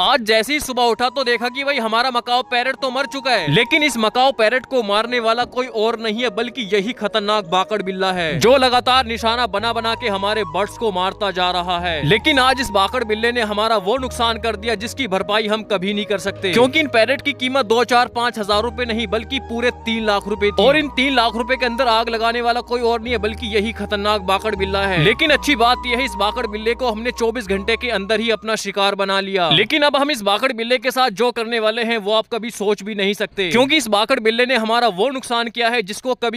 आज जैसे ही सुबह उठा तो देखा कि भाई हमारा मकाओ पैरट तो मर चुका है लेकिन इस मकाओ पैरट को मारने वाला कोई और नहीं है बल्कि यही खतरनाक बाकड़ बिल्ला है जो लगातार निशाना बना बना के हमारे बर्ड्स को मारता जा रहा है लेकिन आज इस बाकड़ बिल्ले ने हमारा वो नुकसान कर दिया जिसकी भरपाई हम कभी नहीं कर सकते क्यूँकी इन पैरट की कीमत दो चार पाँच हजार रूपए नहीं बल्कि पूरे तीन लाख रूपए और इन तीन लाख रूपए के अंदर आग लगाने वाला कोई और नहीं है बल्कि यही खतरनाक बाकड़ बिल्ला है लेकिन अच्छी बात यह है इस बाकड़ बिल्ले को हमने चौबीस घंटे के अंदर ही अपना शिकार बना लिया लेकिन अब हम इस बाकड़ बिल्ले के साथ जो करने वाले हैं वो आप कभी सोच भी नहीं सकते क्योंकि इस बाकड़ बिल्ले ने हमारा वो नुकसान किया है जिसको कभी